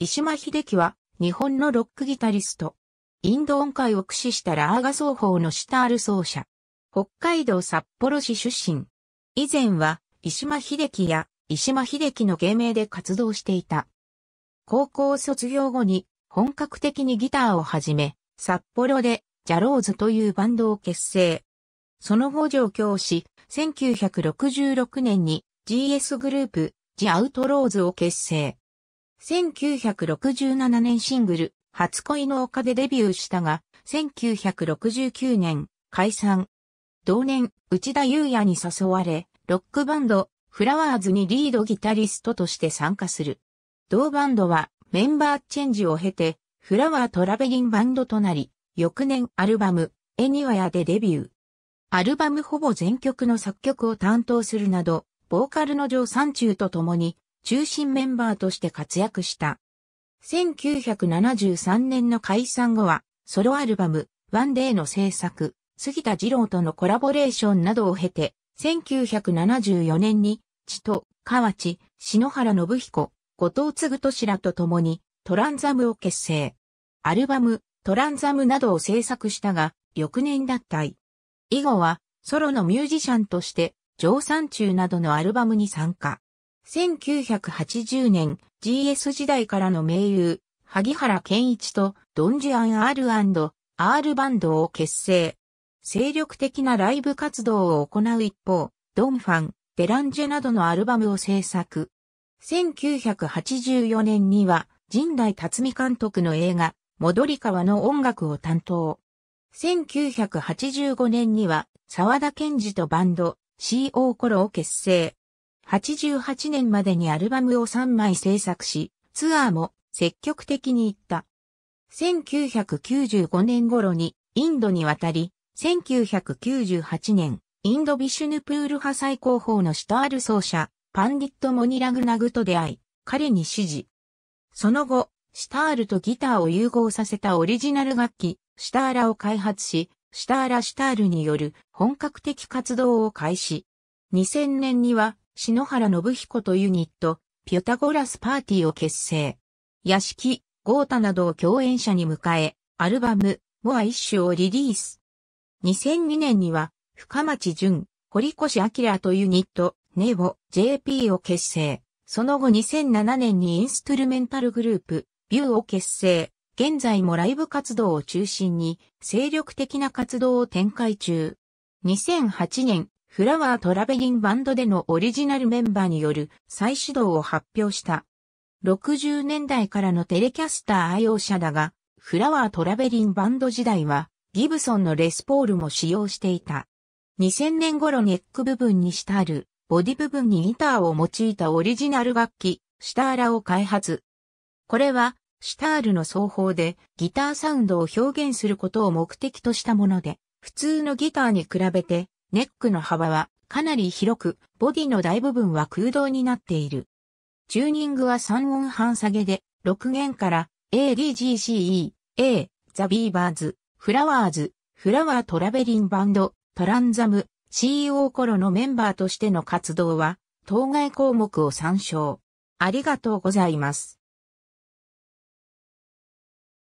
石間秀樹は、日本のロックギタリスト。インド音階を駆使したラーガ奏法のシタール奏者。北海道札幌市出身。以前は、石間秀樹や、石間秀樹の芸名で活動していた。高校卒業後に、本格的にギターを始め、札幌で、ジャローズというバンドを結成。その後上京し、1966年に GS グループ、ジ・アウトローズを結成。1967年シングル、初恋の丘でデビューしたが、1969年、解散。同年、内田祐也に誘われ、ロックバンド、フラワーズにリードギタリストとして参加する。同バンドは、メンバーチェンジを経て、フラワートラベリンバンドとなり、翌年アルバム、エニワヤでデビュー。アルバムほぼ全曲の作曲を担当するなど、ボーカルの上山中と共に中心メンバーとして活躍した。1973年の解散後は、ソロアルバム、ワンデーの制作、杉田二郎とのコラボレーションなどを経て、1974年に、千と、河内、篠原信彦、後藤継俊らと共に、トランザムを結成。アルバム、トランザムなどを制作したが、翌年脱退。以後は、ソロのミュージシャンとして、上山中などのアルバムに参加。1980年 GS 時代からの名優、萩原健一とドンジュアン R&R バンドを結成。精力的なライブ活動を行う一方、ドンファン、デランジェなどのアルバムを制作。1984年には、陣内辰美監督の映画、戻り川の音楽を担当。1985年には、沢田健二とバンド、CO コロを結成。88年までにアルバムを3枚制作し、ツアーも積極的に行った。1995年頃にインドに渡り、1998年、インドビシュヌプール派最高峰のシュタール奏者、パンディット・モニラグナグと出会い、彼に指示。その後、シュタールとギターを融合させたオリジナル楽器、シュターラを開発し、シュターラ・シュタールによる本格的活動を開始。2000年には篠原信彦とユニット、ピュタゴラスパーティーを結成。屋敷、豪太などを共演者に迎え、アルバム、モア一種をリリース。2002年には、深町淳、堀越明とユニット、ネオ、JP を結成。その後2007年にインストゥルメンタルグループ、ビューを結成。現在もライブ活動を中心に、精力的な活動を展開中。2008年、フラワートラベリンバンドでのオリジナルメンバーによる再始動を発表した。60年代からのテレキャスター愛用者だが、フラワートラベリンバンド時代は、ギブソンのレスポールも使用していた。2000年頃ネック部分にしたある、ボディ部分にギターを用いたオリジナル楽器、シュターラを開発。これは、シュタールの奏法でギターサウンドを表現することを目的としたもので、普通のギターに比べてネックの幅はかなり広く、ボディの大部分は空洞になっている。チューニングは3音半下げで、6弦から ADGCE、A、ザ・ビーバーズ、フラワーズ、フラワートラベリンバンド、トランザム、CEO 頃のメンバーとしての活動は、当該項目を参照。ありがとうございます。